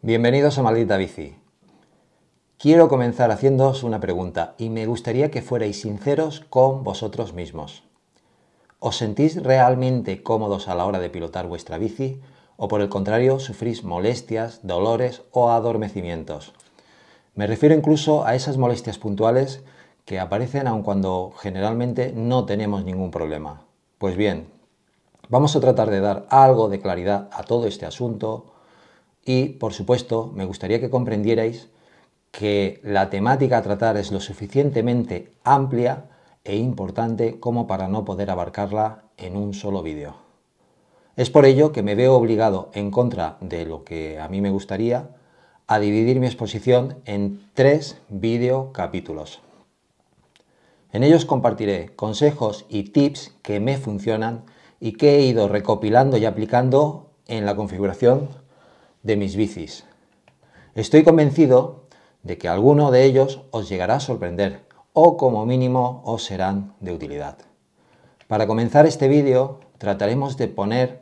Bienvenidos a Maldita Bici. Quiero comenzar haciéndoos una pregunta y me gustaría que fuerais sinceros con vosotros mismos. ¿Os sentís realmente cómodos a la hora de pilotar vuestra bici o por el contrario sufrís molestias, dolores o adormecimientos? Me refiero incluso a esas molestias puntuales que aparecen aun cuando generalmente no tenemos ningún problema. Pues bien, vamos a tratar de dar algo de claridad a todo este asunto y, por supuesto, me gustaría que comprendierais que la temática a tratar es lo suficientemente amplia e importante como para no poder abarcarla en un solo vídeo. Es por ello que me veo obligado, en contra de lo que a mí me gustaría, a dividir mi exposición en tres vídeo capítulos. En ellos compartiré consejos y tips que me funcionan y que he ido recopilando y aplicando en la configuración de mis bicis. Estoy convencido de que alguno de ellos os llegará a sorprender o como mínimo os serán de utilidad. Para comenzar este vídeo trataremos de poner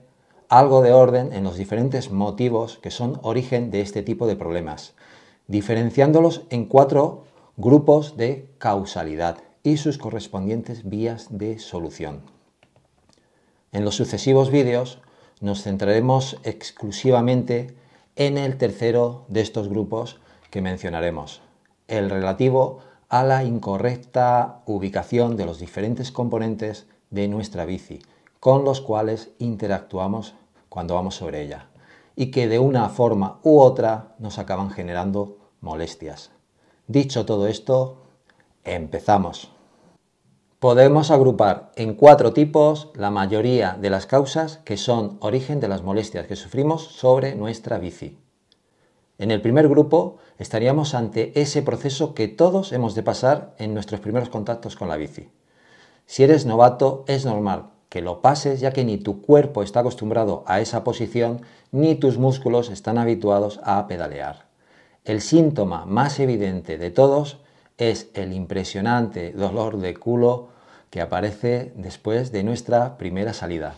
algo de orden en los diferentes motivos que son origen de este tipo de problemas, diferenciándolos en cuatro grupos de causalidad y sus correspondientes vías de solución. En los sucesivos vídeos nos centraremos exclusivamente en el tercero de estos grupos que mencionaremos, el relativo a la incorrecta ubicación de los diferentes componentes de nuestra bici, con los cuales interactuamos cuando vamos sobre ella, y que de una forma u otra nos acaban generando molestias. Dicho todo esto, empezamos. Podemos agrupar en cuatro tipos la mayoría de las causas que son origen de las molestias que sufrimos sobre nuestra bici. En el primer grupo estaríamos ante ese proceso que todos hemos de pasar en nuestros primeros contactos con la bici. Si eres novato es normal que lo pases ya que ni tu cuerpo está acostumbrado a esa posición ni tus músculos están habituados a pedalear. El síntoma más evidente de todos es el impresionante dolor de culo que aparece después de nuestra primera salida.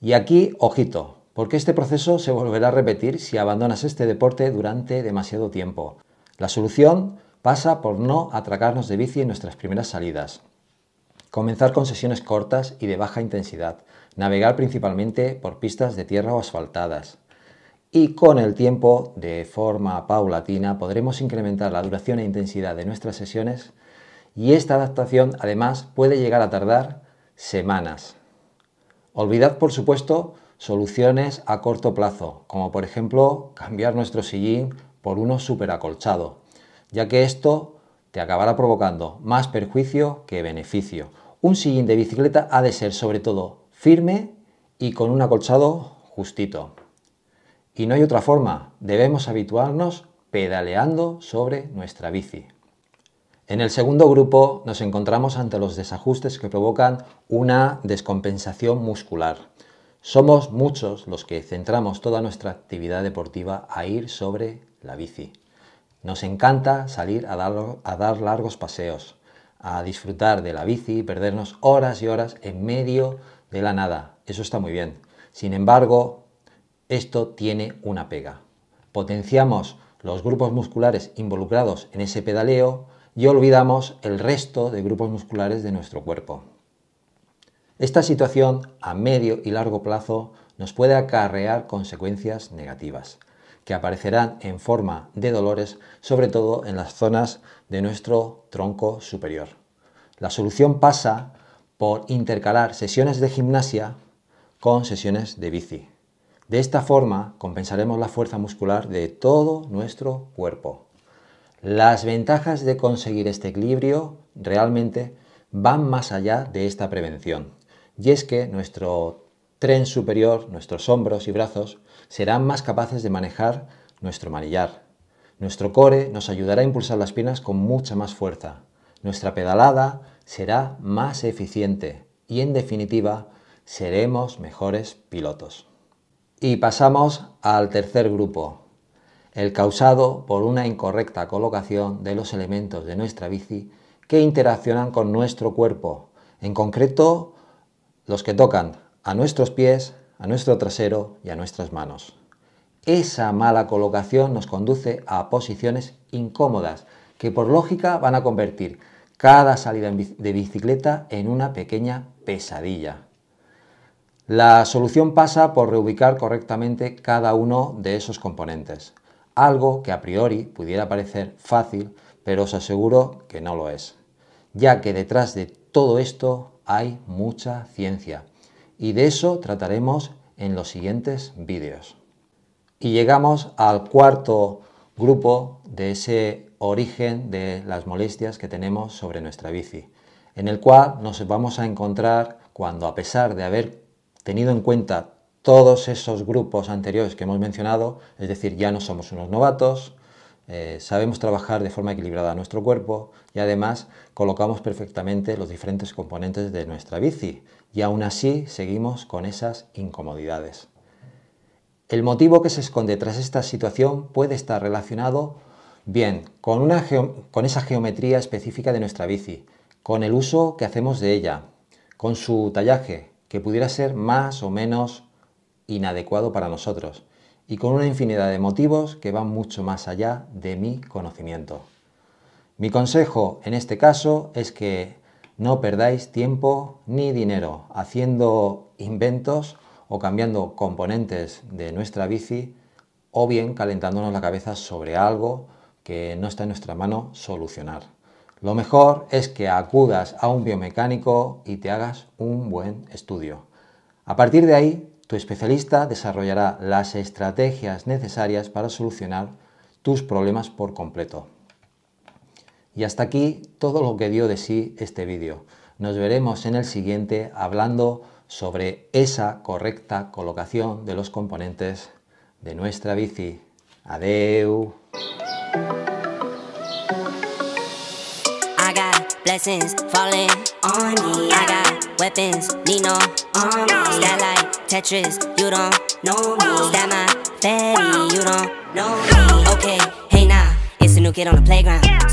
Y aquí, ojito, porque este proceso se volverá a repetir si abandonas este deporte durante demasiado tiempo. La solución pasa por no atracarnos de bici en nuestras primeras salidas. Comenzar con sesiones cortas y de baja intensidad. Navegar principalmente por pistas de tierra o asfaltadas y con el tiempo, de forma paulatina, podremos incrementar la duración e intensidad de nuestras sesiones y esta adaptación además puede llegar a tardar semanas. Olvidad, por supuesto, soluciones a corto plazo, como por ejemplo cambiar nuestro sillín por uno súper acolchado, ya que esto te acabará provocando más perjuicio que beneficio. Un sillín de bicicleta ha de ser sobre todo firme y con un acolchado justito. Y no hay otra forma, debemos habituarnos pedaleando sobre nuestra bici. En el segundo grupo nos encontramos ante los desajustes que provocan una descompensación muscular. Somos muchos los que centramos toda nuestra actividad deportiva a ir sobre la bici. Nos encanta salir a dar, largos paseos, a disfrutar de la bici, y perdernos horas y horas en medio de la nada. Eso está muy bien. Sin embargo, esto tiene una pega. Potenciamos los grupos musculares involucrados en ese pedaleo y olvidamos el resto de grupos musculares de nuestro cuerpo. Esta situación a medio y largo plazo nos puede acarrear consecuencias negativas, que aparecerán en forma de dolores, sobre todo en las zonas de nuestro tronco superior. La solución pasa por intercalar sesiones de gimnasia con sesiones de bici. De esta forma compensaremos la fuerza muscular de todo nuestro cuerpo. Las ventajas de conseguir este equilibrio realmente van más allá de esta prevención. Y es que nuestro tren superior, nuestros hombros y brazos serán más capaces de manejar nuestro manillar. Nuestro core nos ayudará a impulsar las piernas con mucha más fuerza. Nuestra pedalada será más eficiente y en definitiva seremos mejores pilotos. Y pasamos al tercer grupo, el causado por una incorrecta colocación de los elementos de nuestra bici que interaccionan con nuestro cuerpo, en concreto los que tocan a nuestros pies, a nuestro trasero y a nuestras manos. Esa mala colocación nos conduce a posiciones incómodas que por lógica van a convertir cada salida de bicicleta en una pequeña pesadilla. La solución pasa por reubicar correctamente cada uno de esos componentes, algo que a priori pudiera parecer fácil, pero os aseguro que no lo es, ya que detrás de todo esto hay mucha ciencia, y de eso trataremos en los siguientes vídeos. Y llegamos al cuarto grupo de ese origen de las molestias que tenemos sobre nuestra bici, en el cual nos vamos a encontrar cuando a pesar de haber Tenido en cuenta todos esos grupos anteriores que hemos mencionado, es decir, ya no somos unos novatos, eh, sabemos trabajar de forma equilibrada nuestro cuerpo y además colocamos perfectamente los diferentes componentes de nuestra bici y aún así seguimos con esas incomodidades. El motivo que se esconde tras esta situación puede estar relacionado bien con, una con esa geometría específica de nuestra bici, con el uso que hacemos de ella, con su tallaje, que pudiera ser más o menos inadecuado para nosotros y con una infinidad de motivos que van mucho más allá de mi conocimiento. Mi consejo en este caso es que no perdáis tiempo ni dinero haciendo inventos o cambiando componentes de nuestra bici o bien calentándonos la cabeza sobre algo que no está en nuestra mano solucionar. Lo mejor es que acudas a un biomecánico y te hagas un buen estudio. A partir de ahí, tu especialista desarrollará las estrategias necesarias para solucionar tus problemas por completo. Y hasta aquí todo lo que dio de sí este vídeo. Nos veremos en el siguiente hablando sobre esa correcta colocación de los componentes de nuestra bici. Adeu. blessings falling on me. I got weapons, need no army. Stat like Tetris, you don't know me. Stat my fatty, you don't know me. Okay, hey now, it's a new kid on the playground.